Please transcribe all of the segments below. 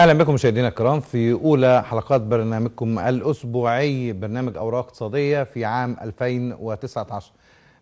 اهلا بكم مشاهدينا الكرام في اولى حلقات برنامجكم الاسبوعي برنامج اوراق اقتصاديه في عام 2019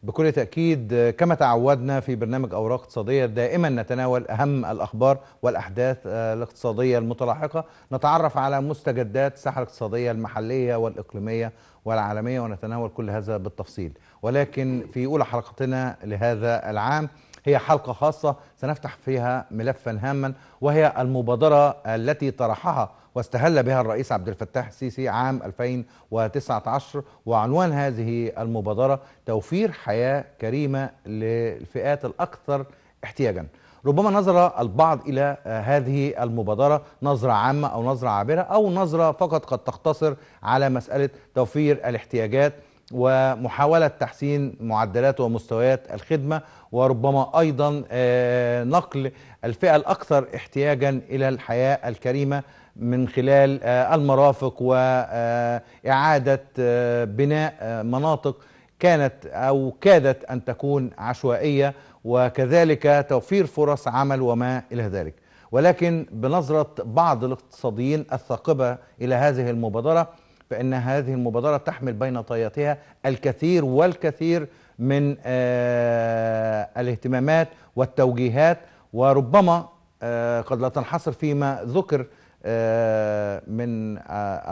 بكل تاكيد كما تعودنا في برنامج اوراق اقتصاديه دائما نتناول اهم الاخبار والاحداث آه، الاقتصاديه المتلاحقه نتعرف على مستجدات الساحه الاقتصاديه المحليه والاقليميه والعالميه ونتناول كل هذا بالتفصيل ولكن في اولى حلقتنا لهذا العام هي حلقة خاصة سنفتح فيها ملفا هاما وهي المبادرة التي طرحها واستهل بها الرئيس عبد الفتاح السيسي عام 2019 وعنوان هذه المبادرة توفير حياة كريمة للفئات الأكثر احتياجا ربما نظر البعض إلى هذه المبادرة نظرة عامة أو نظرة عابرة أو نظرة فقط قد تقتصر على مسألة توفير الاحتياجات ومحاولة تحسين معدلات ومستويات الخدمة وربما أيضا آه، نقل الفئة الأكثر احتياجا إلى الحياة الكريمة من خلال آه، المرافق وإعادة آه، بناء مناطق كانت أو كادت أن تكون عشوائية وكذلك توفير فرص عمل وما إلى ذلك ولكن بنظرة بعض الاقتصاديين الثاقبة إلى هذه المبادرة فإن هذه المبادرة تحمل بين طياتها الكثير والكثير من آه، الاهتمامات والتوجيهات وربما آه، قد لا تنحصر فيما ذكر آه، من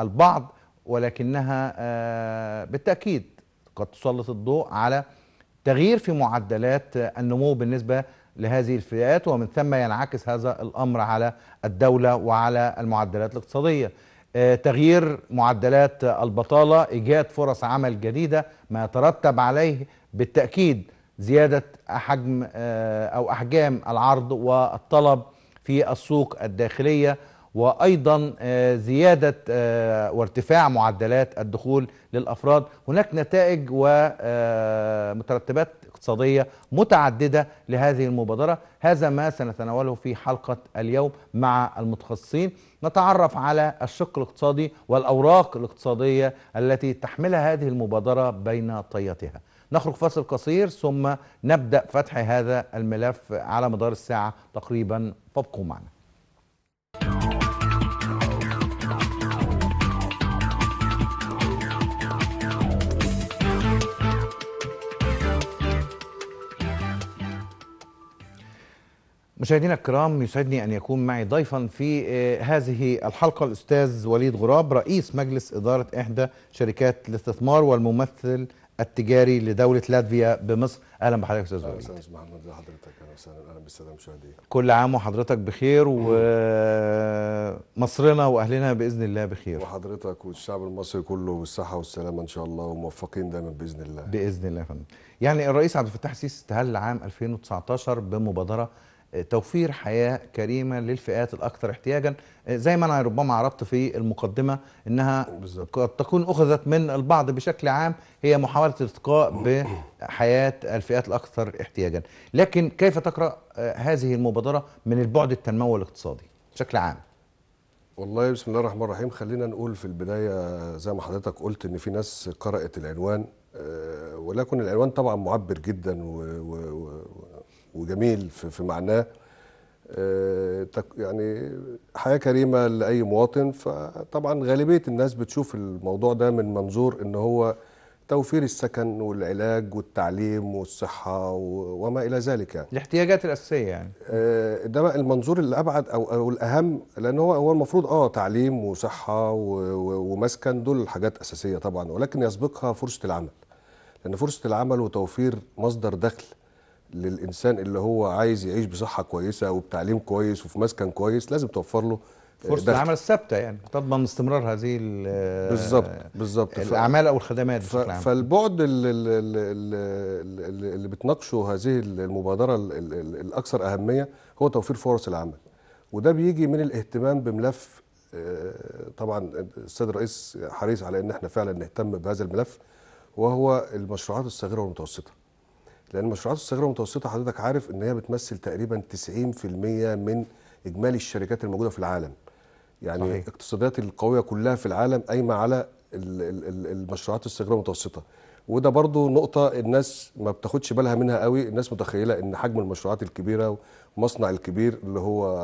البعض ولكنها بالتأكيد قد تسلط الضوء على تغيير في معدلات النمو بالنسبة لهذه الفئات ومن ثم ينعكس هذا الأمر على الدولة وعلى المعدلات الاقتصادية آه، تغيير معدلات البطالة إيجاد فرص عمل جديدة ما يترتب عليه بالتأكيد زيادة حجم آه، أو أحجام العرض والطلب في السوق الداخلية وأيضا آه، زيادة وارتفاع معدلات الدخول للأفراد هناك نتائج ومترتبات اقتصادية متعددة لهذه المبادرة هذا ما سنتناوله في حلقة اليوم مع المتخصصين نتعرف على الشق الاقتصادي والأوراق الاقتصادية التي تحملها هذه المبادرة بين طياتها نخرج فاصل قصير ثم نبدأ فتح هذا الملف على مدار الساعة تقريبا فابقوا معنا مشاهدينا الكرام يسعدني ان يكون معي ضيفا في آه، هذه الحلقه الاستاذ وليد غراب رئيس مجلس اداره احدى شركات الاستثمار والممثل التجاري لدوله لاتفيا بمصر اهلا بحضرتك استاذ وليد استاذ محمد اهلا وسهلا اهلا بالساده المشاهدين كل عام وحضرتك بخير ومصرنا آه، واهلنا باذن الله بخير وحضرتك والشعب المصري كله بالصحه والسلامه ان شاء الله وموفقين دايما باذن الله باذن الله يا فندم يعني الرئيس عبد الفتاح السيسي استهل عام 2019 بمبادره توفير حياه كريمه للفئات الاكثر احتياجا زي ما انا ربما عرضت في المقدمه انها قد تكون اخذت من البعض بشكل عام هي محاوله الارتقاء بحياه الفئات الاكثر احتياجا لكن كيف تقرا آه، هذه المبادره من البعد التنموي الاقتصادي بشكل عام والله بسم الله الرحمن الرحيم خلينا نقول في البدايه زي ما حضرتك قلت ان في ناس قرات العنوان آه، ولكن العنوان طبعا معبر جدا و وجميل في معناه آه، يعني حياة كريمة لأي مواطن فطبعا غالبية الناس بتشوف الموضوع ده من منظور إن هو توفير السكن والعلاج والتعليم والصحة وما إلى ذلك يعني. الاحتياجات الأساسية يعني ده آه، بقى المنظور الأبعد أو, أو الأهم لأن هو هو المفروض آه تعليم وصحة ومسكن دول حاجات أساسية طبعا ولكن يسبقها فرصة العمل لأن فرصة العمل وتوفير مصدر دخل للانسان اللي هو عايز يعيش بصحه كويسه وبتعليم كويس وفي مسكن كويس لازم توفر له فرصه العمل الثابته يعني تضمن استمرار هذه بالظبط بالظبط الاعمال او الخدمات بشكل عام فالبعد اللي, اللي, اللي بتناقشه هذه المبادره الاكثر اهميه هو توفير فرص العمل وده بيجي من الاهتمام بملف آه، طبعا السيد الرئيس حريص على ان احنا فعلا نهتم بهذا الملف وهو المشروعات الصغيره والمتوسطه لان المشروعات الصغيره والمتوسطه حضرتك عارف ان هي بتمثل تقريبا 90% من اجمالي الشركات الموجوده في العالم يعني صحيح. الاقتصاديات القويه كلها في العالم قايمه على المشروعات الصغيره والمتوسطه وده برضو نقطة الناس ما بتاخدش بالها منها قوي الناس متخيلة ان حجم المشروعات الكبيرة ومصنع الكبير اللي هو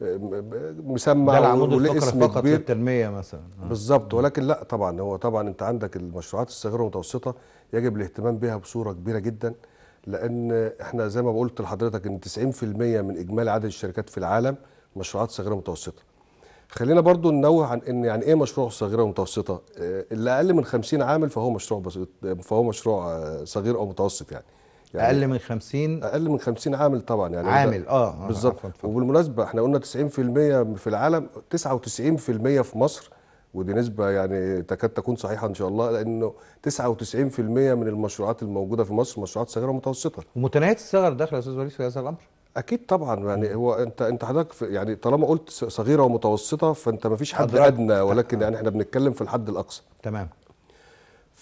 مسمى ده العمود الفقري فقط كبير. للتنميه مثلا آه. بالظبط ولكن لا طبعا هو طبعا انت عندك المشروعات الصغيره والمتوسطه يجب الاهتمام بها بصوره كبيره جدا لان احنا زي ما قلت لحضرتك ان 90% من اجمالي عدد الشركات في العالم مشروعات صغيره ومتوسطه خلينا برضو ننوه عن ان يعني ايه مشروع صغيره ومتوسطه آه، اللي اقل من 50 عامل فهو مشروع بسيط فهو مشروع آه، صغير او متوسط يعني يعني اقل من 50 اقل من 50 عامل طبعا يعني عامل اه, آه،, آه، بالظبط وبالمناسبه احنا قلنا 90% في العالم 99% في مصر ودي نسبة يعني تكاد تكون صحيحة إن شاء الله لأنه 99% من المشروعات الموجودة في مصر مشروعات صغيرة ومتوسطة. ومتناهية الصغر داخلة يا أستاذ وليد في هذا الأمر؟ أكيد طبعا يعني هو أنت أنت حضرتك يعني طالما قلت صغيرة ومتوسطة فأنت ما فيش حد أدنى ولكن يعني إحنا بنتكلم في الحد الأقصى. تمام.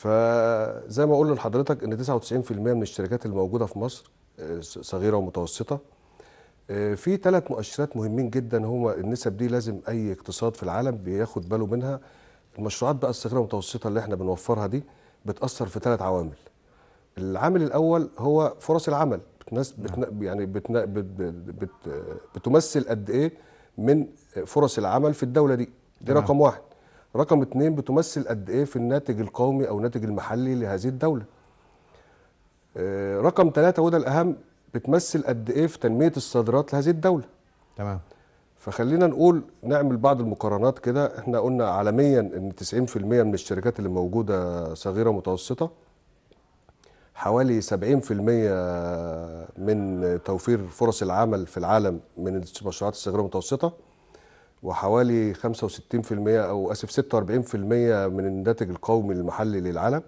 فزي ما اقول لحضرتك ان 99% من الشركات الموجوده في مصر آه، صغيره ومتوسطه آه، في ثلاث مؤشرات مهمين جدا هما النسب دي لازم اي اقتصاد في العالم بياخد باله منها المشروعات بقى الصغيره والمتوسطه اللي احنا بنوفرها دي بتاثر في ثلاث عوامل العامل الاول هو فرص العمل بتنس نعم. بتنا يعني بتنا بت بت بتمثل قد ايه من فرص العمل في الدوله دي دي رقم واحد رقم اثنين بتمثل قد ايه في الناتج القومي او الناتج المحلي لهذه الدوله آه، رقم ثلاثة وده الأهم بتمثل قد إيه في تنمية الصادرات لهذه الدولة تمام فخلينا نقول نعمل بعض المقارنات كده احنا قلنا عالميا ان 90% من الشركات اللي موجودة صغيرة متوسطة حوالي 70% من توفير فرص العمل في العالم من المشروعات الصغيرة المتوسطة وحوالي 65% او اسف 46% من الناتج القومي المحلي للعالم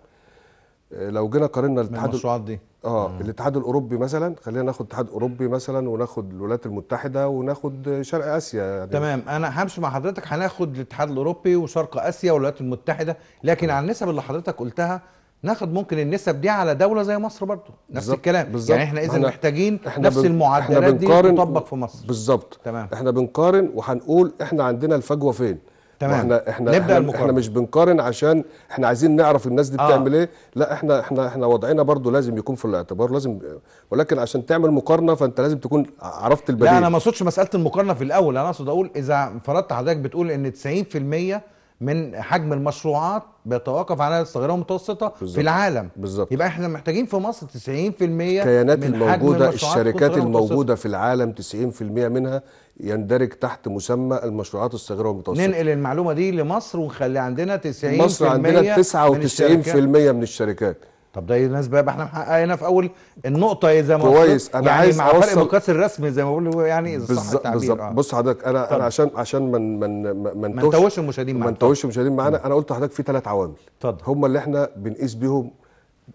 آه، لو جينا قارنا الاتحاد المشروعات دي اه مم. الاتحاد الاوروبي مثلا خلينا ناخد اتحاد اوروبي مثلا وناخد الولايات المتحده وناخد شرق اسيا يعني تمام انا همشي مع حضرتك هناخد الاتحاد الاوروبي وشرق اسيا والولايات المتحده لكن على النسب اللي حضرتك قلتها ناخد ممكن النسب دي على دوله زي مصر برضو نفس بالزبط. الكلام بالزبط. يعني احنا اذا محتاجين احنا نفس بن... المعدلات دي تطبق في مصر بالظبط تمام احنا بنقارن وهنقول احنا عندنا الفجوه فين تمام احنا احنا نبدا احنا, احنا مش بنقارن عشان احنا عايزين نعرف الناس دي آه. بتعمل آه. ايه لا احنا احنا احنا وضعنا برضو لازم يكون في الاعتبار لازم ولكن عشان تعمل مقارنه فانت لازم تكون عرفت البديل لا انا ما اقصدش مساله المقارنه في الاول انا اقصد اقول اذا فرضت حضرتك بتقول ان 90% من حجم المشروعات بيتوقف على الصغيره والمتوسطه في العالم بالظبط يبقى احنا محتاجين في مصر 90% الكيانات من الموجوده حجم الشركات الموجوده في العالم 90% منها يندرج تحت مسمى المشروعات الصغيره والمتوسطه ننقل المعلومه دي لمصر ونخلي عندنا 90% مصر عندنا 99% من الشركات, من الشركات. طب ده يناسب بقى احنا محققينها في اول النقطه ايه زي ما كويس انا يعني عايز مع فرق مقاس الرسمي زي ما بقول يعني بالظبط بالظبط آه. بص حضرتك انا طب. انا عشان عشان من من من ما نتوهش المشاهدين معانا ما المشاهدين معانا انا قلت لحضرتك في ثلاث عوامل اتفضل هم اللي احنا بنقيس بيهم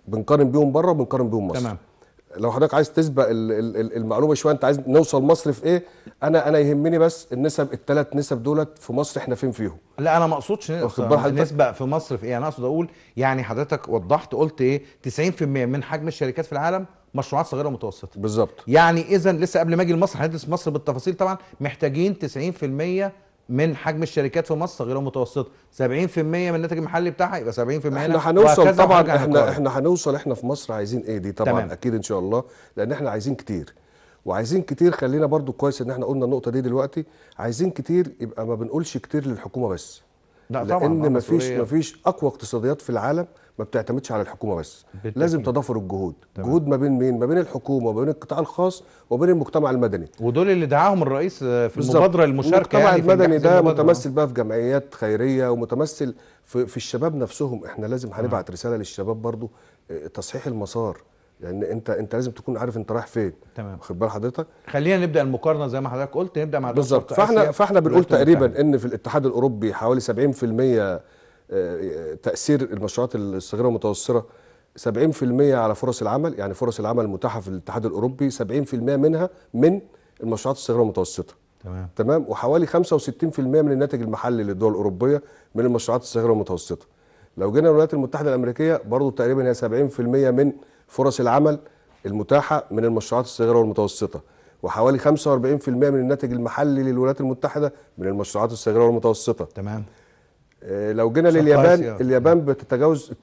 بنقارن بيهم بره وبنقارن بيهم مصر تمام لو حضرتك عايز تسبق المعلومه شويه انت عايز نوصل مصر في ايه انا انا يهمني بس النسب الثلاث نسب دولت في مصر احنا فين فيهم لا انا ما اقصدش نسبه في مصر في ايه انا اقصد اقول يعني حضرتك وضحت قلت ايه 90% من حجم الشركات في العالم مشروعات صغيره ومتوسطه بالظبط يعني اذا لسه قبل ما اجي لمصر هندرس مصر بالتفاصيل طبعا محتاجين 90% من حجم الشركات في مصر غير المتوسطه 70% من الناتج المحلي بتاعها يبقى 70% احنا هنوصل طبعا احنا احنا هنوصل احنا في مصر عايزين ايه دي طبعا تمام. اكيد ان شاء الله لان احنا عايزين كتير وعايزين كتير خلينا برضو كويس ان احنا قلنا النقطه دي دلوقتي عايزين كتير يبقى ما بنقولش كتير للحكومه بس لا لان طبعا آه، مفيش مفيش اقوى اقتصاديات في العالم ما بتعتمدش على الحكومه بس بالتأكيد. لازم تضافر الجهود طبعا. جهود ما بين مين ما بين الحكومه وما بين القطاع الخاص وما بين المجتمع المدني ودول اللي دعاهم الرئيس آه، في بالزبط. المبادره المشاركه المجتمع يعني المدني ده المبادرة. متمثل بقى في جمعيات خيريه ومتمثل في, في الشباب نفسهم احنا لازم هنبعت آه. رساله للشباب برضو تصحيح المسار لان يعني انت انت لازم تكون عارف انت رايح فين تمام واخد بال حضرتك خلينا نبدا المقارنه زي ما حضرتك قلت نبدا مع بالظبط فاحنا فاحنا بنقول تقريبا ان في الاتحاد الاوروبي حوالي 70% آه، تاثير المشروعات الصغيره والمتوسطه 70% على فرص العمل يعني فرص العمل المتاحه في الاتحاد الاوروبي 70% منها من المشروعات الصغيره والمتوسطه تمام تمام وحوالي 65% من الناتج المحلي للدول الاوروبيه من المشروعات الصغيره والمتوسطه لو جينا الولايات المتحده الامريكيه برضو تقريبا هي 70% من فرص العمل المتاحة من المشروعات الصغيرة والمتوسطة وحوالي 45% من الناتج المحلي للولايات المتحدة من المشروعات الصغيرة والمتوسطة تمام آه، لو جينا لليابان اليابان بتتجاوز 82%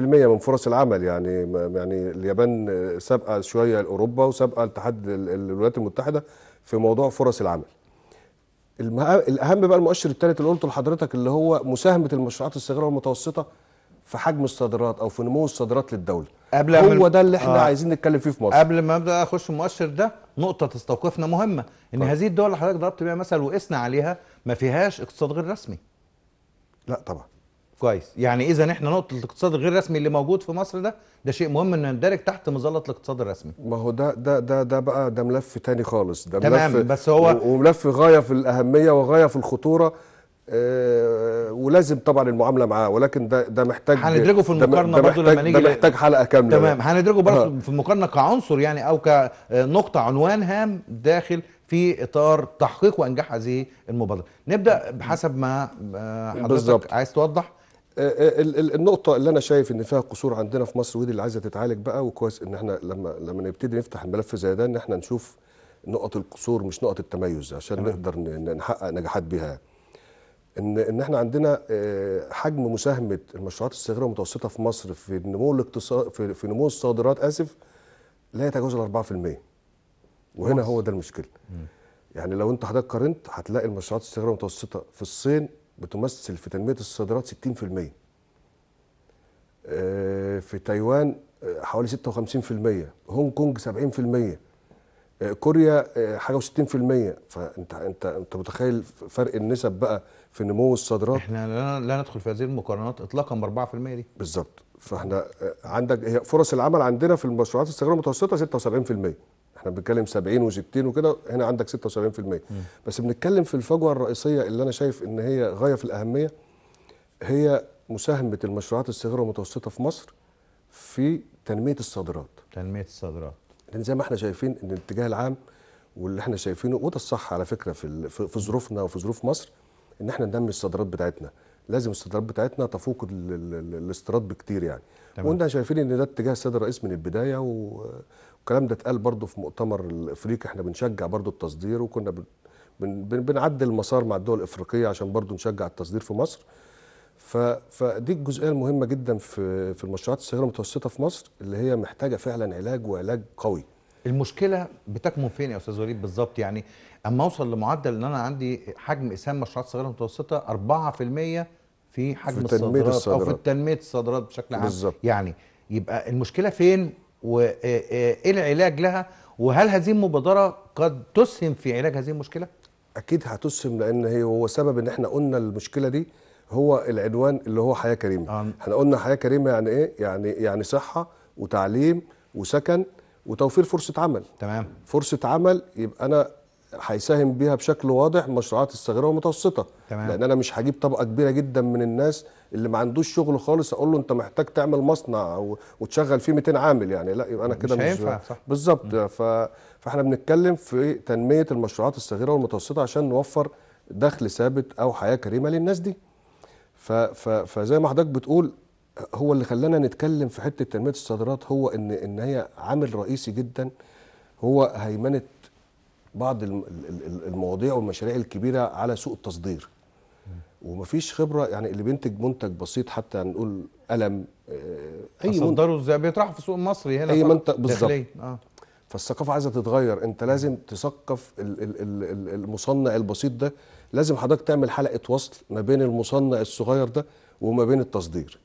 من فرص العمل يعني يعني اليابان آه، سابقه شويه لاوروبا وسابقه الاتحاد الولايات المتحده في موضوع فرص العمل. الاهم بقى المؤشر الثالث اللي قلته لحضرتك اللي هو مساهمه المشروعات الصغيره والمتوسطه في حجم الصادرات او في نمو الصادرات للدوله قبل هو ده اللي احنا آه عايزين نتكلم فيه في مصر قبل ما ابدا اخش في المؤشر ده نقطه تستوقفنا مهمه ان طيب. هذه الدول اللي حضرتك ضربت بيها مثل وقسنا عليها ما فيهاش اقتصاد غير رسمي لا طبعا كويس يعني اذا احنا نقطه الاقتصاد الغير رسمي اللي موجود في مصر ده ده شيء مهم انه يندرج تحت مظله الاقتصاد الرسمي ما هو ده ده ده ده بقى ده ملف تاني خالص ده تمام ملف بس هو وملف غايه في الاهميه وغايه في الخطوره آه، ولازم طبعا المعامله معاه ولكن ده ده محتاج هندرجه في المقارنه برضه لما نيجي ده محتاج حلقه كامله تمام هندرجه برضه آه. في المقارنه كعنصر يعني او كنقطه عنوان هام داخل في اطار تحقيق وانجاح هذه المبادره نبدا بحسب ما آه، حضرتك عايز توضح النقطة اللي أنا شايف إن فيها قصور عندنا في مصر ودي اللي عايزة تتعالج بقى وكويس إن إحنا لما لما نبتدي نفتح الملف زي ده إن إحنا نشوف نقط القصور مش نقط التميز عشان نقدر نحقق نجاحات بيها. ان ان احنا عندنا آه، حجم مساهمه المشروعات الصغيره والمتوسطه في مصر في نمو الاقتصاد في, في نمو الصادرات اسف لا يتجاوز ال 4% وهنا مصر. هو ده المشكله يعني لو انت حضرتك قارنت هتلاقي المشروعات الصغيره والمتوسطه في الصين بتمثل في تنميه الصادرات 60% آه، في تايوان آه، حوالي 56% هونج كونج 70% كوريا آه، حاجه و60% فانت انت انت متخيل فرق النسب بقى في نمو الصادرات احنا لا, ندخل في هذه المقارنات اطلاقا ب 4% دي بالظبط فاحنا آه، عندك هي فرص العمل عندنا في المشروعات الصغيره والمتوسطه 76% احنا بنتكلم 70 و60 وكده هنا عندك 76% م. بس بنتكلم في الفجوه الرئيسيه اللي انا شايف ان هي غايه في الاهميه هي مساهمه المشروعات الصغيره والمتوسطه في مصر في تنميه الصادرات تنميه الصادرات لان زي ما احنا شايفين ان الاتجاه العام واللي احنا شايفينه وده الصح على فكره في في ظروفنا وفي ظروف مصر ان احنا ننمي الصادرات بتاعتنا لازم الصادرات بتاعتنا تفوق الاستيراد بكتير يعني وقلنا شايفين ان ده اتجاه السيد الرئيس من البدايه والكلام ده اتقال برضه في مؤتمر الافريقي احنا بنشجع برضه التصدير وكنا بن... بنعدل المسار مع الدول الافريقيه عشان برضه نشجع التصدير في مصر فدي الجزئيه المهمه جدا في في المشروعات الصغيره المتوسطه في مصر اللي هي محتاجه فعلا علاج وعلاج قوي المشكله بتكمن فين يا استاذ وليد بالظبط يعني اما اوصل لمعدل ان انا عندي حجم اسهام مشروعات صغيره متوسطه 4% في حجم في الصادرات, الصادرات او في تنميه الصادرات بشكل عام بالزبط. يعني يبقى المشكله فين وايه العلاج لها وهل هذه المبادره قد تسهم في علاج هذه المشكله اكيد هتسهم لان هي هو سبب ان احنا قلنا المشكله دي هو العنوان اللي هو حياه كريمه احنا قلنا حياه كريمه يعني ايه يعني يعني صحه وتعليم وسكن وتوفير فرصه عمل تمام فرصه عمل يبقى انا هيساهم بيها بشكل واضح مشروعات الصغيره والمتوسطه تمام. لان انا مش هجيب طبقه كبيره جدا من الناس اللي ما عندوش شغل خالص اقول له انت محتاج تعمل مصنع وتشغل فيه 200 عامل يعني لا يبقى انا كده مش, مش... بالظبط ف... فاحنا بنتكلم في تنميه المشروعات الصغيره والمتوسطه عشان نوفر دخل ثابت او حياه كريمه للناس دي فزي ما حضرتك بتقول هو اللي خلانا نتكلم في حته تنميه الصادرات هو ان ان هي عامل رئيسي جدا هو هيمنه بعض المواضيع والمشاريع الكبيره على سوق التصدير ومفيش خبره يعني اللي بينتج منتج بسيط حتى نقول قلم آه، اي منتج ازاي بيطرحه في السوق المصري هنا اي منتج بالظبط آه. فالثقافه عايزه تتغير انت لازم تثقف المصنع البسيط ده لازم حضرتك تعمل حلقه وصل ما بين المصنع الصغير ده وما بين التصدير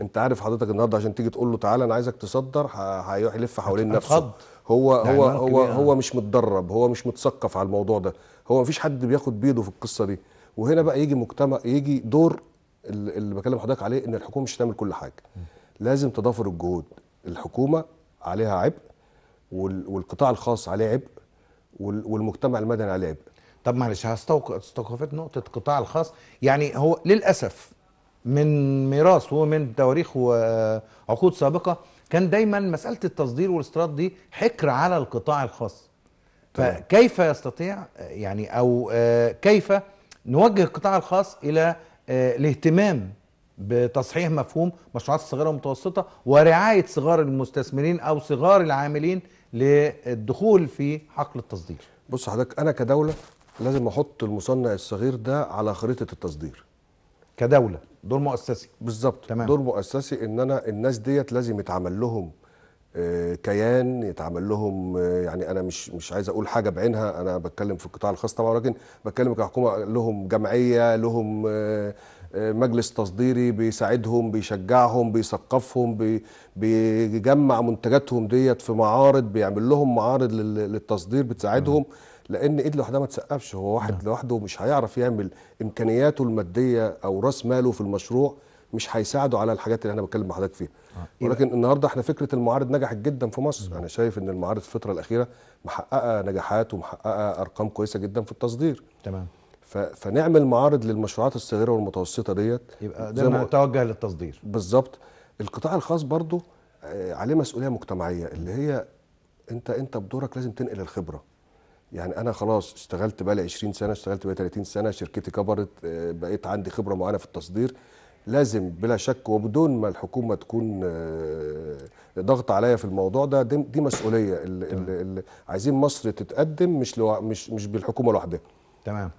انت عارف حضرتك النهارده عشان تيجي تقول له تعالى انا عايزك تصدر هيروح يلف حوالين نفسه هو هو هو هو مش متدرب هو مش متثقف على الموضوع ده هو مفيش حد بياخد بيده في القصه دي وهنا بقى يجي مجتمع يجي دور اللي بكلم حضرتك عليه ان الحكومه مش هتعمل كل حاجه لازم تضافر الجهود الحكومه عليها عبء والقطاع الخاص عليه عبء والمجتمع المدني عليه عبء طب معلش هستوقفت نقطه القطاع الخاص يعني هو للاسف من ميراث ومن تواريخ وعقود سابقه كان دايما مساله التصدير والاستيراد دي حكر على القطاع الخاص فكيف يستطيع يعني او آه، كيف نوجه القطاع الخاص الى آه، الاهتمام بتصحيح مفهوم مشروعات الصغيره والمتوسطه ورعايه صغار المستثمرين او صغار العاملين للدخول في حقل التصدير بص حضرتك انا كدوله لازم احط المصنع الصغير ده على خريطه التصدير كدوله دور مؤسسي بالظبط دور مؤسسي ان انا الناس ديت لازم يتعمل لهم آه، كيان يتعمل لهم آه، يعني انا مش مش عايز اقول حاجه بعينها انا بتكلم في القطاع الخاص طبعا ولكن بتكلم كحكومه لهم جمعيه لهم آه، مجلس تصديري بيساعدهم بيشجعهم بيثقفهم بيجمع منتجاتهم ديت في معارض بيعمل لهم معارض للتصدير بتساعدهم م. لان ايد لوحدها ما تسقفش هو واحد نعم. لوحده مش هيعرف يعمل امكانياته الماديه او راس ماله في المشروع مش هيساعده على الحاجات اللي انا بتكلم حضرتك فيها آه. ولكن النهارده احنا فكره المعارض نجحت جدا في مصر نعم. انا شايف ان المعارض في الفتره الاخيره محققه نجاحات ومحققه ارقام كويسه جدا في التصدير تمام فنعمل معارض للمشروعات الصغيره والمتوسطه ديت يبقى ده متوجه للتصدير بالظبط القطاع الخاص برضه آه، عليه مسؤوليه مجتمعيه اللي هي انت انت بدورك لازم تنقل الخبره يعني انا خلاص اشتغلت بقى لي 20 سنه اشتغلت بقى 30 سنه شركتي كبرت آه، بقيت عندي خبره معينه في التصدير لازم بلا شك وبدون ما الحكومه تكون آه، ضغط عليا في الموضوع ده دي مسؤوليه اللي عايزين مصر تتقدم مش مش مش بالحكومه لوحدها تمام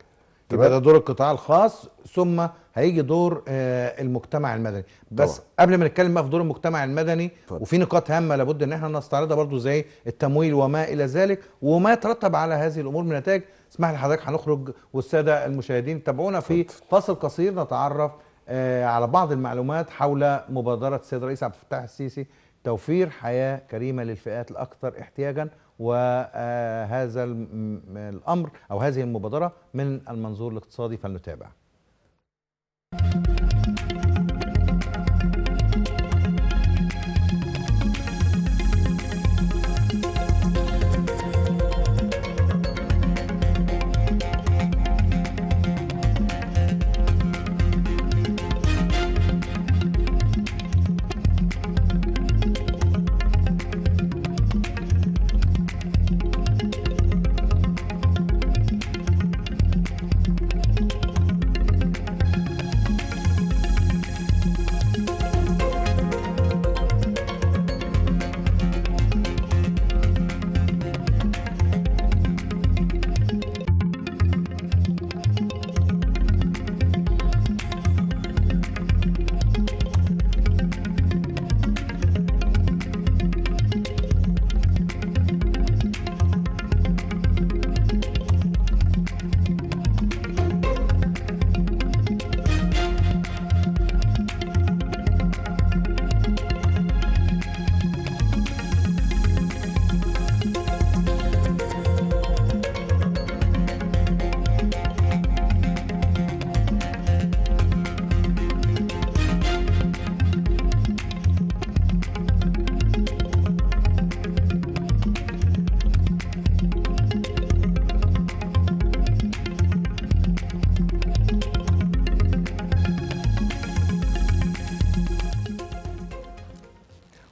يبقى ده دور القطاع الخاص ثم هيجي دور آه، المجتمع المدني بس طبعا. قبل ما نتكلم بقى في دور المجتمع المدني طبعا. وفي نقاط هامه لابد ان احنا نستعرضها برضو زي التمويل وما الى ذلك وما يترتب على هذه الامور من نتائج اسمح لحضرتك هنخرج والساده المشاهدين تابعونا في فاصل قصير نتعرف آه، على بعض المعلومات حول مبادره السيد الرئيس عبد الفتاح السيسي توفير حياه كريمه للفئات الاكثر احتياجا وهذا الامر او هذه المبادره من المنظور الاقتصادي فلنتابع.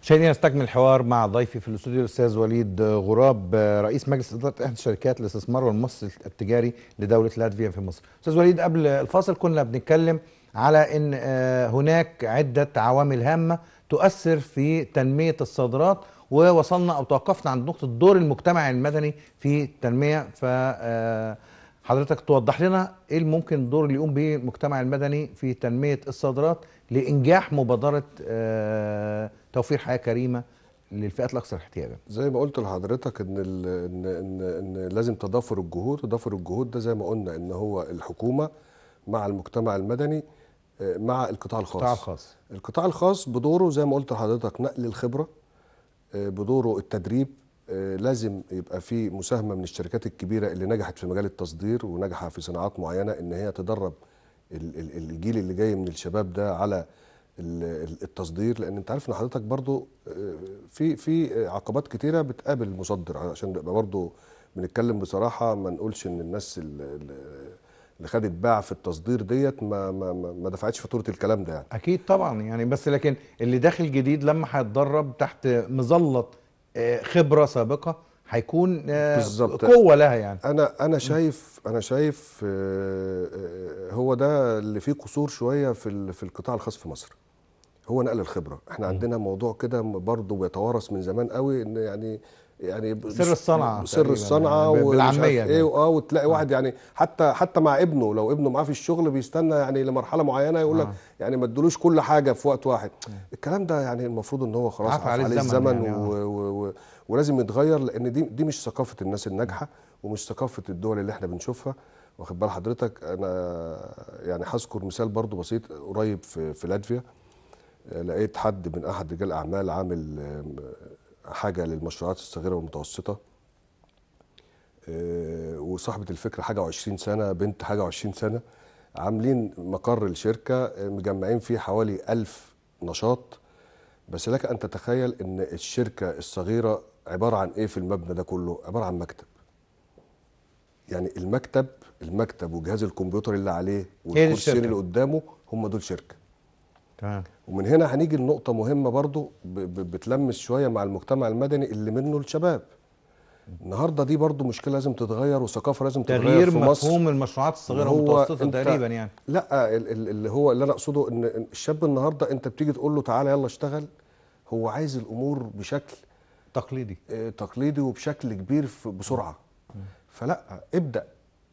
مشاهدينا إيه؟ نستكمل الحوار مع ضيفي في الاستوديو الاستاذ وليد غراب رئيس مجلس اداره احدى شركات الاستثمار والمؤسس التجاري لدوله لاتفيا في مصر. استاذ وليد قبل الفاصل كنا بنتكلم على ان آه، هناك عده عوامل هامه تؤثر في تنميه الصادرات ووصلنا او توقفنا عند نقطه دور المجتمع المدني في التنميه ف آه، حضرتك توضح لنا ايه ممكن الدور اللي يقوم به المجتمع المدني في تنميه الصادرات لانجاح مبادره آه، توفير حياه كريمه للفئات الاكثر احتياجا زي ما قلت لحضرتك ان الـ إن, ان ان لازم تضافر الجهود تضافر الجهود ده زي ما قلنا ان هو الحكومه مع المجتمع المدني آه، مع القطاع الخاص القطاع الخاص القطاع الخاص بدوره زي ما قلت لحضرتك نقل الخبره آه، بدوره التدريب آه، لازم يبقى في مساهمه من الشركات الكبيره اللي نجحت في مجال التصدير ونجحت في صناعات معينه ان هي تدرب الجيل اللي جاي من الشباب ده على التصدير لان انت عارف ان حضرتك برضو آه، في في عقبات كتيره بتقابل المصدر عشان نبقى برضو بنتكلم بصراحه ما نقولش ان الناس اللي خدت باع في التصدير ديت ما ما ما دفعتش فاتوره الكلام ده يعني. اكيد طبعا يعني بس لكن اللي داخل جديد لما هيتدرب تحت مظله آه، خبره سابقه هيكون آه، بالزبط. قوه لها يعني انا انا شايف انا شايف هو ده اللي فيه قصور شويه في في القطاع الخاص في مصر هو نقل الخبره احنا عندنا موضوع كده برضه بيتوارث من زمان قوي ان يعني يعني سر الصنعه سر الصنعه يعني بالعاميه ايه يعني. اه وتلاقي واحد آه. يعني حتى حتى مع ابنه لو ابنه معاه في الشغل بيستنى يعني لمرحله معينه يقول لك آه. يعني ما ادلوش كل حاجه في وقت واحد الكلام ده يعني المفروض ان هو خلاص عف عليه الزمن, الزمن يعني و آه. و و ولازم يتغير لان دي دي مش ثقافه الناس الناجحه ومش ثقافه الدول اللي احنا بنشوفها واخد بال حضرتك انا يعني هذكر مثال برضو بسيط قريب في في لاتفيا لقيت حد من احد رجال الاعمال عامل حاجه للمشروعات الصغيره والمتوسطه آه، وصاحبه الفكره حاجه و20 سنه بنت حاجه و20 سنه عاملين مقر الشركه آه، مجمعين فيه حوالي ألف نشاط بس لك ان تتخيل ان الشركه الصغيره عباره عن ايه في المبنى ده كله عباره عن مكتب يعني المكتب المكتب وجهاز الكمبيوتر اللي عليه والكرسيين اللي قدامه هم دول شركه ومن هنا هنيجي لنقطه مهمه برضو بتلمس شويه مع المجتمع المدني اللي منه الشباب النهارده دي برضو مشكله لازم تتغير وثقافه لازم تتغير تغيير في مصر مفهوم المشروعات الصغيره والمتوسطه تقريبا يعني لا اللي هو اللي انا اقصده ان الشاب النهارده انت بتيجي تقول له تعالى يلا اشتغل هو عايز الامور بشكل تقليدي آه، تقليدي وبشكل كبير بسرعه فلا ابدا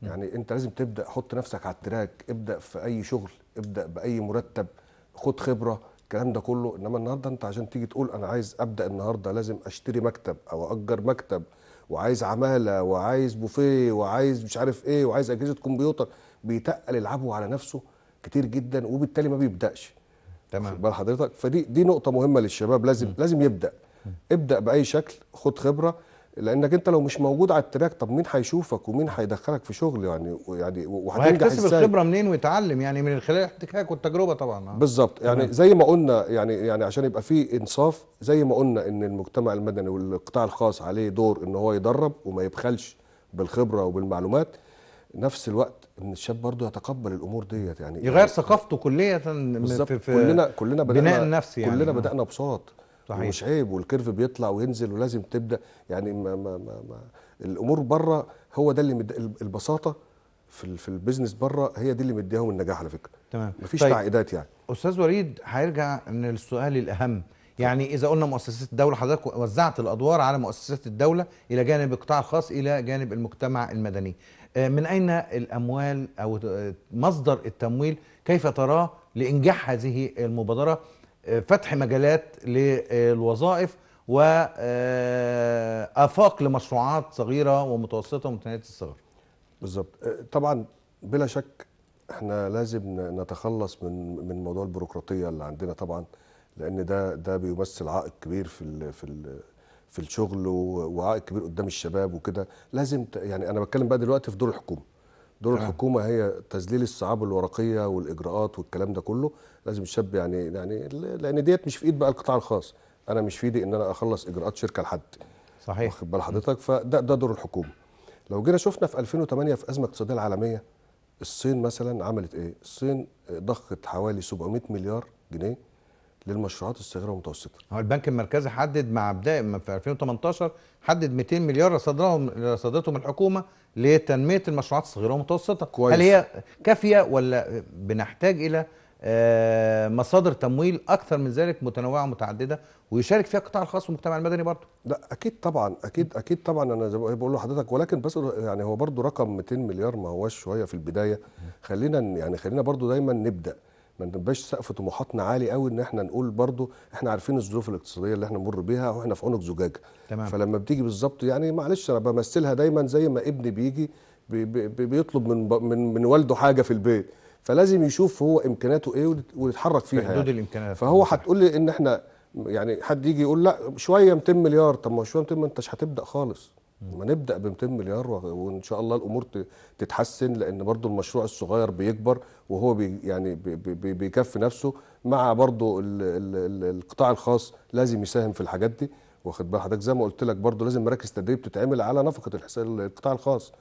يعني انت لازم تبدا حط نفسك على التراك ابدا في اي شغل ابدا باي مرتب خد خبره الكلام ده كله انما النهارده انت عشان تيجي تقول انا عايز ابدا النهارده لازم اشتري مكتب او اجر مكتب وعايز عماله وعايز بوفيه وعايز مش عارف ايه وعايز اجهزه كمبيوتر بيتقل يلعبه على نفسه كتير جدا وبالتالي ما بيبداش تمام بال حضرتك فدي دي نقطه مهمه للشباب لازم م. لازم يبدا م. ابدا باي شكل خد خبره لانك انت لو مش موجود على التراك طب مين هيشوفك ومين هيدخلك في شغل يعني يعني وهتنجح ازاي وهيكتسب الخبره منين ويتعلم يعني من خلال الاحتكاك والتجربه طبعا آه. بالظبط يعني زي ما قلنا يعني يعني عشان يبقى في انصاف زي ما قلنا ان المجتمع المدني والقطاع الخاص عليه دور ان هو يدرب وما يبخلش بالخبره وبالمعلومات نفس الوقت ان الشاب برضه يتقبل الامور ديت يعني يغير يعني ثقافته كليه في, في كلنا كلنا بدأنا بناء نفسي يعني كلنا آه. بدانا بصوت صحيح. ومش عيب والكيرف بيطلع وينزل ولازم تبدا يعني ما ما ما, ما الامور بره هو ده اللي مد... البساطه في في البيزنس بره هي دي اللي مديهم النجاح على فكره تمام مفيش طيب. تعقيدات يعني استاذ وليد هيرجع للسؤال الاهم يعني اذا قلنا مؤسسات الدوله حضرتك وزعت الادوار على مؤسسات الدوله الى جانب القطاع الخاص الى جانب المجتمع المدني آه، من اين الاموال او مصدر التمويل كيف تراه لانجاح هذه المبادره فتح مجالات للوظائف وافاق آه، لمشروعات صغيره ومتوسطه ومتناهيه الصغر. بالظبط آه، طبعا بلا شك احنا لازم نتخلص من من موضوع البيروقراطيه اللي عندنا طبعا لان ده ده بيمثل عائق كبير في الـ في الـ في الشغل وعائق كبير قدام الشباب وكده لازم يعني انا بتكلم بقى دلوقتي في دور الحكومه دور الحكومه هي تذليل الصعاب الورقيه والاجراءات والكلام ده كله لازم الشاب يعني يعني لان ديت مش في ايد بقى القطاع الخاص انا مش في ايدي ان انا اخلص اجراءات شركه لحد صحيح واخد بال حضرتك فده ده دور الحكومه لو جينا شفنا في 2008 في ازمه اقتصاديه العالميه الصين مثلا عملت ايه الصين ضخت حوالي 700 مليار جنيه للمشروعات الصغيره والمتوسطه هو البنك المركزي حدد مع بدايه في 2018 حدد 200 مليار صدرهم رصدتهم الحكومه لتنميه المشروعات الصغيره والمتوسطه كويس. هل هي كافيه ولا بنحتاج الى آه، مصادر تمويل اكثر من ذلك متنوعه ومتعدده ويشارك فيها القطاع الخاص والمجتمع المدني برضه لا اكيد طبعا اكيد اكيد طبعا انا زي ما بقول لحضرتك ولكن بس يعني هو برضه رقم 200 مليار ما هوش شويه في البدايه خلينا يعني خلينا برضه دايما نبدا ما نبقاش سقف طموحاتنا عالي قوي ان احنا نقول برضو احنا عارفين الظروف الاقتصاديه اللي احنا بنمر بيها واحنا في عنق زجاجه تمام. فلما بتيجي بالظبط يعني معلش انا بمثلها دايما زي ما ابني بيجي بي بي بيطلب من من من والده حاجه في البيت فلازم يشوف هو امكاناته ايه ويتحرك فيها في حدود يعني. الامكانات فهو هتقول لي ان احنا يعني حد يجي يقول لا شويه 200 مليار طب ما شويه 200 ما انتش هتبدا خالص ما نبدا ب 200 مليار وان شاء الله الامور تتحسن لان برضو المشروع الصغير بيكبر وهو بي يعني بي بيكفي نفسه مع برضو الـ الـ القطاع الخاص لازم يساهم في الحاجات دي واخد بال حضرتك زي ما قلت لك برضه لازم مراكز تدريب تتعمل على نفقه القطاع الخاص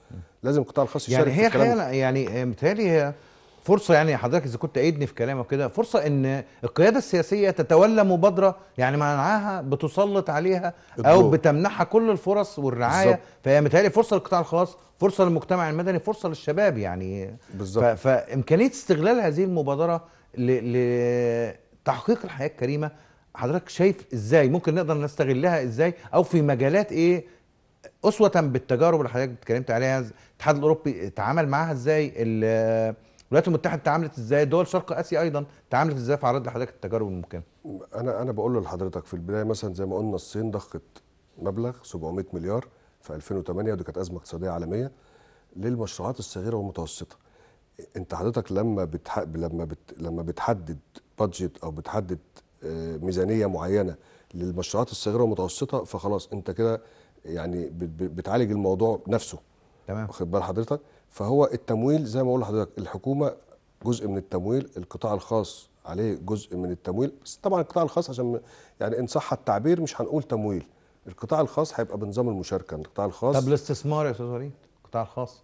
لازم القطاع الخاص يشارك يعني هي الحقيقه يعني متهيألي هي فرصه يعني حضرتك اذا كنت ايدني في كلامك كده فرصه ان القياده السياسيه تتولى مبادره يعني معناها بتسلط عليها او بتمنحها كل الفرص والرعايه فهي متهيألي فرصه للقطاع الخاص فرصه للمجتمع المدني فرصه للشباب يعني بالظبط فامكانيه استغلال هذه المبادره لتحقيق الحياه الكريمه حضرتك شايف ازاي ممكن نقدر نستغلها ازاي او في مجالات ايه اسوه بالتجارب اللي حضرتك اتكلمت عليها الاتحاد الاوروبي اتعامل معاها ازاي الولايات المتحده تعاملت ازاي دول شرق اسيا ايضا تعاملت ازاي في عرض لحضرتك التجارب الممكنه انا انا بقول لحضرتك في البدايه مثلا زي ما قلنا الصين ضخت مبلغ 700 مليار في 2008 ودي كانت ازمه اقتصاديه عالميه للمشروعات الصغيره والمتوسطه انت حضرتك لما بتح... لما بت... لما بتحدد بادجت او بتحدد آه، ميزانيه معينه للمشروعات الصغيره والمتوسطه فخلاص انت كده يعني بتعالج الموضوع نفسه تمام واخد بال حضرتك فهو التمويل زي ما بقول لحضرتك الحكومه جزء من التمويل القطاع الخاص عليه جزء من التمويل بس طبعا القطاع الخاص عشان يعني ان صح التعبير مش هنقول تمويل القطاع الخاص هيبقى بنظام المشاركه القطاع الخاص طب الاستثمار يا استاذ وليد القطاع الخاص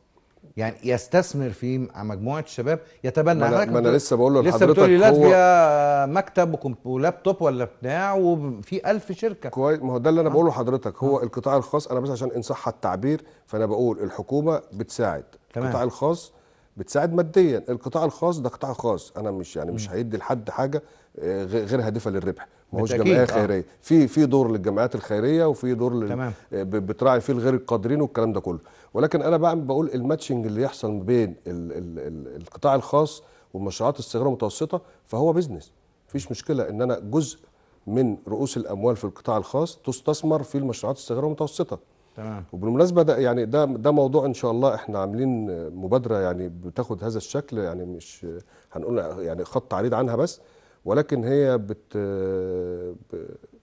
يعني يستثمر في مجموعه شباب يتبنى ما, ما انا لسه بقول لحضرتك لسه بتقولي لاتفيا مكتب ولابتوب ولا بتاع وفي ألف شركه كويس ما هو ده اللي انا آه. بقوله لحضرتك هو آه. القطاع الخاص انا بس عشان ان صح التعبير فانا بقول الحكومه بتساعد تمام. القطاع الخاص بتساعد ماديا القطاع الخاص ده قطاع خاص انا مش يعني مش هيدي لحد حاجه آه، غير هادفه للربح ما هوش جمعيه آه. خيريه في في دور للجمعيات الخيريه وفي دور لل... آه، بتراعي فيه الغير القادرين والكلام ده كله ولكن انا بقى بقول الماتشنج اللي يحصل ما بين ال... ال... ال... القطاع الخاص والمشروعات الصغيره والمتوسطه فهو بزنس مفيش مشكله ان انا جزء من رؤوس الاموال في القطاع الخاص تستثمر في المشروعات الصغيره والمتوسطه تمام وبالمناسبه ده يعني ده ده موضوع ان شاء الله احنا عاملين مبادره يعني بتاخد هذا الشكل يعني مش هنقول يعني خط عريض عنها بس ولكن هي بت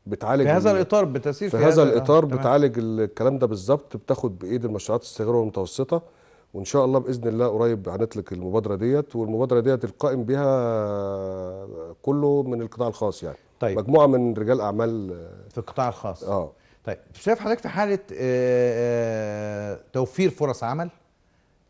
بتعالج في هذا الاطار بتسير في, في هذا الاطار بتعالج الكلام ده بالظبط بتاخد بايد المشروعات الصغيره والمتوسطه وان شاء الله باذن الله قريب هنطلق المبادره ديت والمبادره ديت القائم بها كله من القطاع الخاص يعني طيب. مجموعه من رجال اعمال في القطاع الخاص اه طيب شايف حضرتك في حاله آه، آه، توفير فرص عمل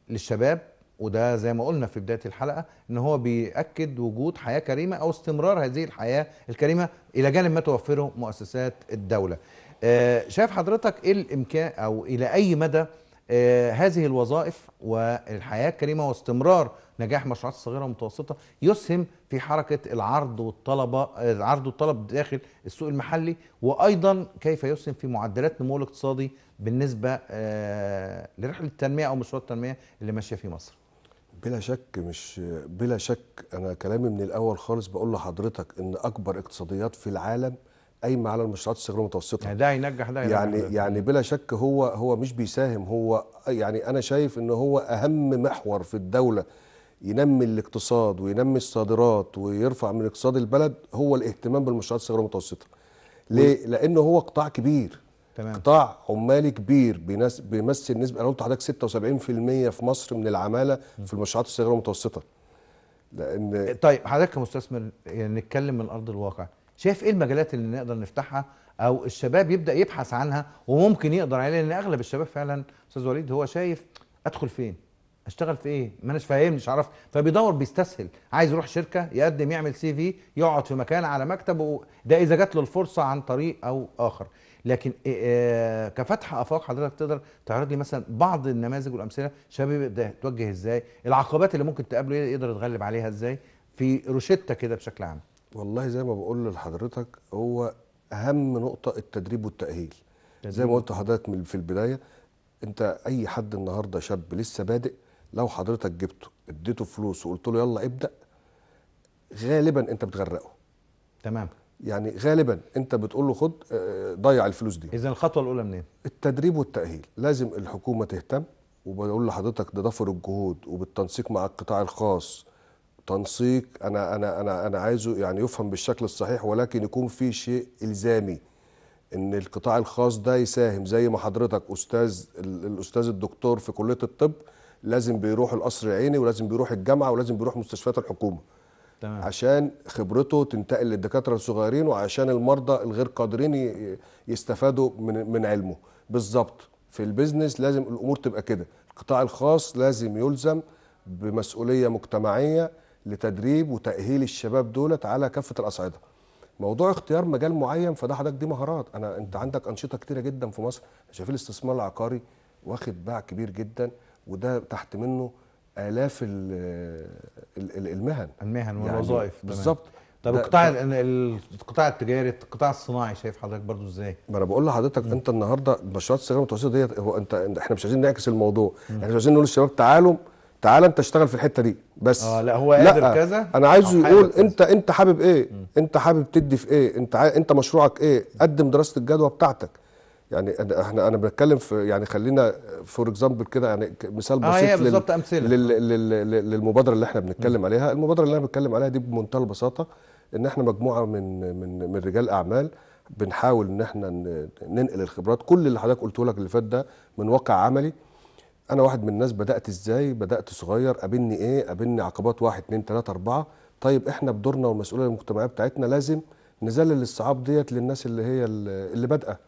للشباب وده زي ما قلنا في بدايه الحلقه ان هو بياكد وجود حياه كريمه او استمرار هذه الحياه الكريمه الى جانب ما توفره مؤسسات الدوله. آه، شايف حضرتك ايه الامكان او الى اي مدى هذه الوظائف والحياه الكريمه واستمرار نجاح مشروعات الصغيره والمتوسطه يسهم في حركه العرض والطلبه العرض والطلب داخل السوق المحلي وايضا كيف يسهم في معدلات نمو الاقتصادي بالنسبه آه، لرحله التنميه او مشروع التنميه اللي ماشيه في مصر بلا شك مش بلا شك انا كلامي من الاول خالص بقول لحضرتك ان اكبر اقتصاديات في العالم قايمه على المشروعات الصغيره والمتوسطه يعني ده ينجح ده يعني يعني بلا شك هو هو مش بيساهم هو يعني انا شايف ان هو اهم محور في الدوله ينمي الاقتصاد وينمي الصادرات ويرفع من اقتصاد البلد هو الاهتمام بالمشروعات الصغيره والمتوسطه. ليه؟ لانه هو قطاع كبير تمام. قطاع عمالي كبير بيمثل نسبه انا قلت لحضرتك 76% في مصر من العماله في المشروعات الصغيره والمتوسطه. لان طيب حضرتك كمستثمر يعني نتكلم من ارض الواقع، شايف ايه المجالات اللي نقدر نفتحها او الشباب يبدا يبحث عنها وممكن يقدر عليها لان اغلب الشباب فعلا استاذ وليد هو شايف ادخل فين؟ اشتغل في ايه ما اناش فاهم مش عارف فبيدور بيستسهل عايز يروح شركه يقدم يعمل سي في يقعد في مكان على مكتب ده اذا جات له الفرصه عن طريق او اخر لكن إيه كفتح افاق حضرتك تقدر تعرض لي مثلا بعض النماذج والامثله شباب ده يتوجه ازاي العقبات اللي ممكن تقابله يقدر يتغلب عليها ازاي في روشته كده بشكل عام والله زي ما بقول لحضرتك هو اهم نقطه التدريب والتاهيل تدريب. زي ما قلت لحضرتك في البدايه انت اي حد النهارده شاب لسه بادئ لو حضرتك جبته اديته فلوس وقلت له يلا ابدا غالبا انت بتغرقه تمام يعني غالبا انت بتقول له خد آه، ضيع الفلوس دي اذا الخطوه الاولى منين التدريب والتاهيل لازم الحكومه تهتم وبقول لحضرتك ده ضفر الجهود وبالتنسيق مع القطاع الخاص تنسيق انا انا انا انا عايزه يعني يفهم بالشكل الصحيح ولكن يكون في شيء الزامي ان القطاع الخاص ده يساهم زي ما حضرتك استاذ الاستاذ الدكتور في كليه الطب لازم بيروح القصر العيني ولازم بيروح الجامعه ولازم بيروح مستشفيات الحكومه تمام. عشان خبرته تنتقل للدكاتره الصغيرين وعشان المرضى الغير قادرين يستفادوا من من علمه بالظبط في البيزنس لازم الامور تبقى كده القطاع الخاص لازم يلزم بمسؤوليه مجتمعيه لتدريب وتاهيل الشباب دولت على كافه الاصعده موضوع اختيار مجال معين فده حضرتك دي مهارات انا انت عندك انشطه كتيره جدا في مصر شايفين الاستثمار العقاري واخد باع كبير جدا وده تحت منه الاف المهن المهن يعني والوظائف يعني بالظبط طب القطاع القطاع التجاري القطاع الصناعي شايف حضرتك برضو ازاي؟ ما انا بقول لحضرتك انت النهارده مشروعات الصغيره والمتوسطه ديت هو انت احنا مش عايزين نعكس الموضوع احنا مش عايزين نقول للشباب تعالوا تعالى انت اشتغل في الحته دي بس اه لا هو قادر كذا انا عايزه يقول انت انت حابب ايه؟ م. انت حابب تدي في ايه؟ انت عاي... انت مشروعك ايه؟ قدم دراسه الجدوى بتاعتك يعني أنا احنا انا بتكلم في يعني خلينا فور اكزامبل كده يعني مثال آه، بسيط آه بالظبط امثله لل لل لل للمبادره اللي احنا بنتكلم م. عليها المبادره اللي انا بتكلم عليها دي بمنتهى البساطه ان احنا مجموعه من من من رجال اعمال بنحاول ان احنا ننقل الخبرات كل اللي حضرتك قلته لك اللي فات ده من واقع عملي انا واحد من الناس بدات ازاي بدات صغير قابلني ايه قابلني عقبات واحد اتنين تلاته اربعه طيب احنا بدورنا والمسؤوليه المجتمعيه بتاعتنا لازم نزلل الصعاب ديت للناس اللي هي اللي بادئه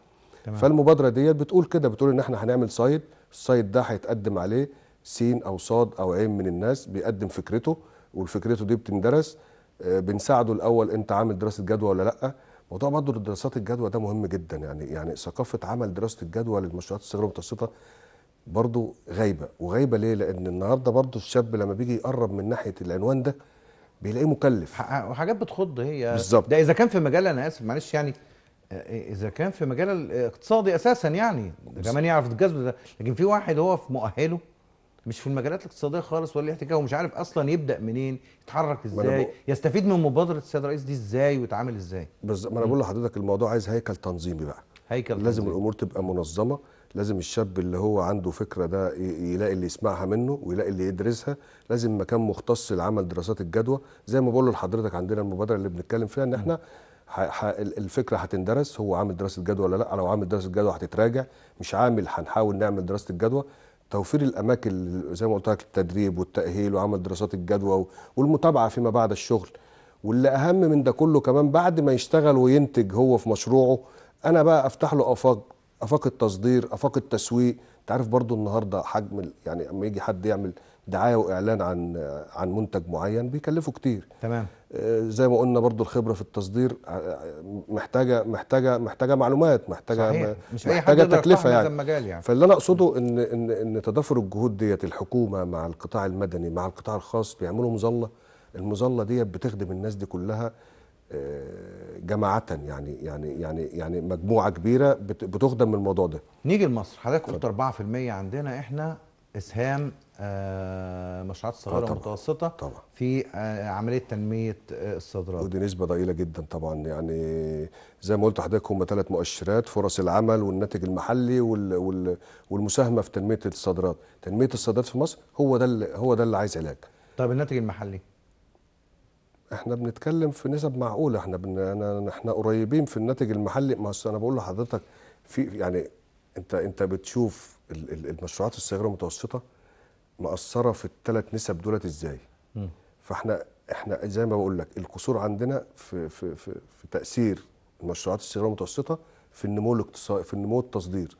تمام. فالمبادره ديت بتقول كده بتقول ان احنا هنعمل سايت السايت ده هيتقدم عليه سين او صاد او عين من الناس بيقدم فكرته والفكرته دي بتندرس آه، بنساعده الاول انت عامل دراسه جدوى ولا لا موضوع برضه دراسات الجدوى ده مهم جدا يعني يعني ثقافه عمل دراسه الجدوى للمشروعات الصغيره والمتوسطه برضه غايبه وغايبه ليه لان النهارده برضه الشاب لما بيجي يقرب من ناحيه العنوان ده بيلاقيه مكلف وحاجات بتخض هي بالظبط ده اذا كان في مجال انا اسف معلش يعني اذا كان في مجال الاقتصادي اساسا يعني كمان يعرف الجذب ده لكن في واحد هو في مؤهله مش في المجالات الاقتصاديه خالص ولا الاحتكاك ومش عارف اصلا يبدا منين يتحرك ازاي يستفيد من مبادره السيد الرئيس دي ازاي ويتعامل ازاي بالظبط ما انا بقول لحضرتك الموضوع عايز هيكل تنظيمي بقى هيكل لازم تنظيم. الامور تبقى منظمه لازم الشاب اللي هو عنده فكره ده يلاقي اللي يسمعها منه ويلاقي اللي يدرسها لازم مكان مختص لعمل دراسات الجدوى زي ما بقول لحضرتك عندنا المبادره اللي بنتكلم فيها ان احنا م. الفكره هتندرس هو عامل دراسه جدوى ولا لا لو عامل دراسه جدوى هتتراجع مش عامل هنحاول نعمل دراسه الجدوى توفير الاماكن زي ما قلت لك التدريب والتاهيل وعمل دراسات الجدوى والمتابعه فيما بعد الشغل واللي اهم من ده كله كمان بعد ما يشتغل وينتج هو في مشروعه انا بقى افتح له افاق افاق التصدير افاق التسويق انت عارف برضو النهارده حجم يعني اما يجي حد يعمل دعايه واعلان عن عن منتج معين بيكلفه كتير تمام آه، زي ما قلنا برضو الخبره في التصدير آه، آه، محتاجه محتاجه محتاجه معلومات محتاجه صحيح. مش محتاجه أي تكلفه يعني. يعني فاللي انا اقصده ان ان ان تضافر الجهود ديت الحكومه مع القطاع المدني مع القطاع الخاص بيعملوا مظله المظله ديت بتخدم الناس دي كلها جماعة يعني يعني يعني يعني مجموعة كبيرة بتخدم الموضوع ده. نيجي لمصر، حضرتك قلت 4% عندنا احنا اسهام آه، مشروعات آه، صغيره ومتوسطه طبعا. في آه، عمليه تنميه الصادرات ودي نسبه ضئيله جدا طبعا يعني زي ما قلت لحضرتك هم ثلاث مؤشرات فرص العمل والناتج المحلي وال وال والمساهمه في تنميه الصادرات تنميه الصادرات في مصر هو ده هو ده اللي عايز علاج طب الناتج المحلي احنا بنتكلم في نسب معقوله احنا بن... احنا قريبين في الناتج المحلي ما انا بقول لحضرتك في يعني انت انت بتشوف المشروعات الصغيره والمتوسطه مأثره في الثلاث نسب دولت ازاي فاحنا احنا زي ما بقول لك القصور عندنا في في في, في تاثير المشروعات الصغيره والمتوسطه في النمو الاقتصادي في النمو التصدير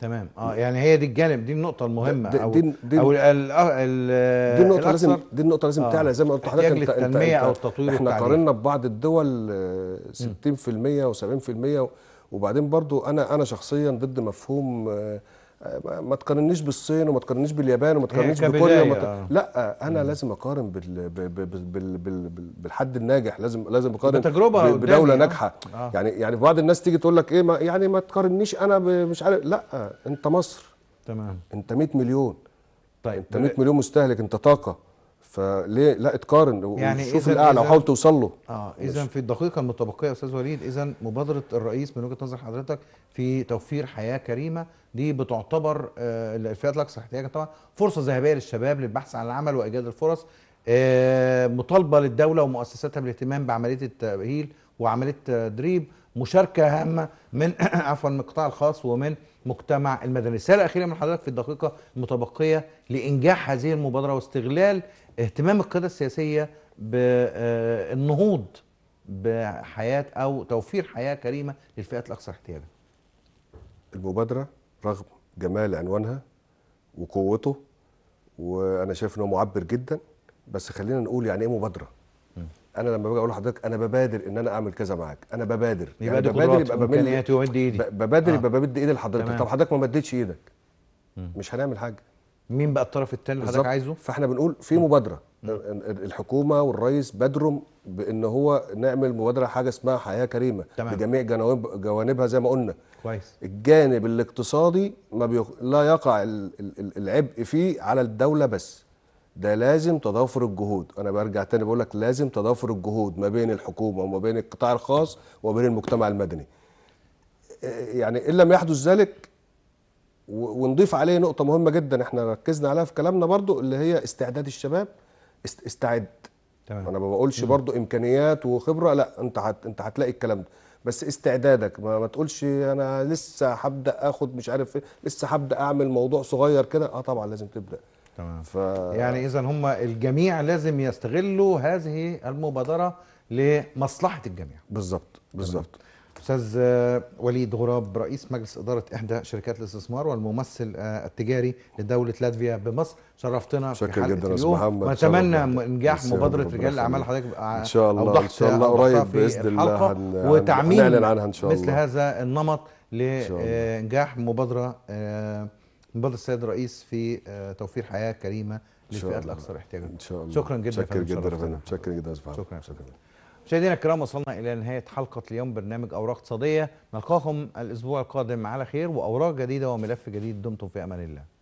تمام اه يعني هي دي الجانب دي النقطه المهمه دي او دي دي او الـ الـ دي النقطه لازم دي النقطه لازم آه تعلى زي ما قلت لحضرتك انت التنميه انت او التطوير احنا قارنا ببعض الدول 60% آه، و70% وبعدين برضو انا انا شخصيا ضد مفهوم آه ما تقارنيش بالصين وما تقارنيش باليابان وما تقارنيش بكوريا وما ت... آه. لا انا مم. لازم اقارن بال... بال... بال... بال... بالحد الناجح لازم لازم اقارن بتجربة ب... بدوله آه. ناجحه آه. يعني يعني بعض الناس تيجي تقول لك ايه ما يعني ما تقارنيش انا ب... مش عارف لا انت مصر تمام انت 100 مليون طيب انت 100 مليون مستهلك انت طاقه فليه لا تقارن يعني شوف الاعلى وحاول توصل له اه اذا في الدقيقه المتبقيه يا استاذ وليد اذا مبادره الرئيس من وجهه نظر حضرتك في توفير حياه كريمه دي بتعتبر آه الفئات الاكثر احتياجا طبعا فرصه ذهبيه للشباب للبحث عن العمل وايجاد الفرص آه مطالبه للدوله ومؤسساتها بالاهتمام بعمليه التاهيل وعمليه تدريب مشاركه هامه من عفوا من القطاع الخاص ومن مجتمع المدني. الرساله الاخيره من حضرتك في الدقيقه المتبقيه لانجاح هذه المبادره واستغلال اهتمام القيادة السياسية بالنهوض آه، بحياة أو توفير حياة كريمة للفئات الأكثر احتياجا المبادرة رغم جمال عنوانها وقوته وانا شايف انه معبر جدا بس خلينا نقول يعني ايه مبادره م. انا لما باجي اقول لحضرتك انا ببادر ان انا اعمل كذا معاك انا ببادر يعني يبقى يعني ببادر يبقى بمد ايدي ببادر آه. يبقى بمد ايدي لحضرتك طب حضرتك ما مدتش ايدك مش هنعمل حاجه مين بقى الطرف الثاني اللي حضرتك عايزه؟ فاحنا بنقول في مبادره الحكومه والرئيس بادروا بان هو نعمل مبادره حاجه اسمها حياه كريمه تمام. بجميع جوانب جوانبها زي ما قلنا كويس الجانب الاقتصادي ما بيق... لا يقع العبء فيه على الدوله بس ده لازم تضافر الجهود انا برجع تاني بقول لك لازم تضافر الجهود ما بين الحكومه وما بين القطاع الخاص وما بين المجتمع المدني إيه، يعني ان لم يحدث ذلك ونضيف عليه نقطة مهمة جدا احنا ركزنا عليها في كلامنا برضو اللي هي استعداد الشباب است... استعد تمام. انا ما بقولش برضو امكانيات وخبرة لا انت حت انت هتلاقي الكلام ده بس استعدادك ما, ما تقولش انا لسه هبدا اخد مش عارف ايه لسه هبدا اعمل موضوع صغير كده اه طبعا لازم تبدا تمام ف... يعني اذا هم الجميع لازم يستغلوا هذه المبادره لمصلحه الجميع بالظبط بالظبط الاستاذ وليد غراب رئيس مجلس اداره احدى شركات الاستثمار والممثل آه، التجاري لدوله لاتفيا بمصر شرفتنا في حلقه جدا اليوم محمد ونتمنى نجاح مبادره رجال الاعمال حضرتك آه، ان شاء الله ان شاء الله قريب باذن الله وتعميم هنعلن عنها ان شاء الله مثل هذا النمط لانجاح آه، مبادره مبادره السيد الرئيس في توفير حياه كريمه للفئات الاكثر احتياجا شكرا جدا شكرا جدا شكرا جدا شكرا, شكرا. مشاهدينا الكرام وصلنا الى نهايه حلقه اليوم برنامج اوراق اقتصاديه نلقاكم الاسبوع القادم على خير واوراق جديده وملف جديد دمتم في امان الله